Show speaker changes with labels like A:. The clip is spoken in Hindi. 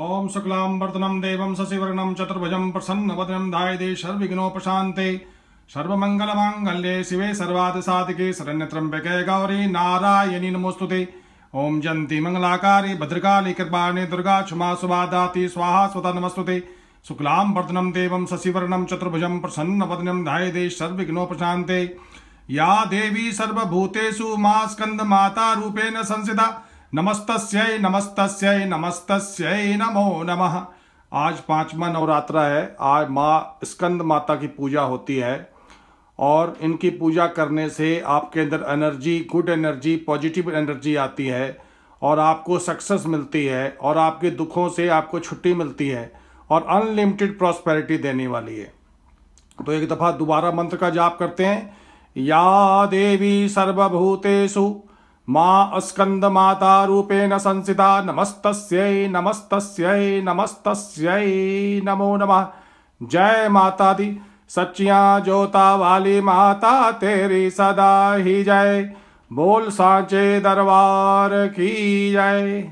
A: ॐ शुक्लाम्बर्धनं देवं शशिवर्णं चतुर्भुजं प्रसन्नवदनं धायदे शर्विघ्नोपशान्ते सर्वमङ्गलमाङ्गल्ये शिवे सर्वाद सर्वादिसादिके शरण्यत्रम्बके गौरी नारायणी नमोस्तुते ओम जयंती मंगलाकारी भद्रकाली कृपाणि दुर्गा क्षमा सुभा स्वाहा स्वता नमस्तुते शुक्लां वर्धनं देवं शशिवर्णं चतुर्भुजं प्रसन्नवदनं धायदे शर्विघ्नोपशान्ते या देवी सर्वभूतेषु मा माता रूपेण संसिता नमस्त नमस्त नमस्त नमो नमः आज पांचवा नवरात्रा है आज माँ स्कंद माता की पूजा होती है और इनकी पूजा करने से आपके अंदर energy good energy positive energy आती है और आपको सक्सेस मिलती है और आपके दुखों से आपको छुट्टी मिलती है और अनलिमिटेड प्रॉस्पेरिटी देने वाली है तो एक दफ़ा दोबारा मंत्र का जाप करते हैं या देवी सर्वभूतेशु मा रूपेण संसिता नमस्त नमस्त नमस्त नमो नमः जय माता दी सच्चिया ज्योता वाली माता तेरी सदा ही जय बोल सांचे दरबार की जय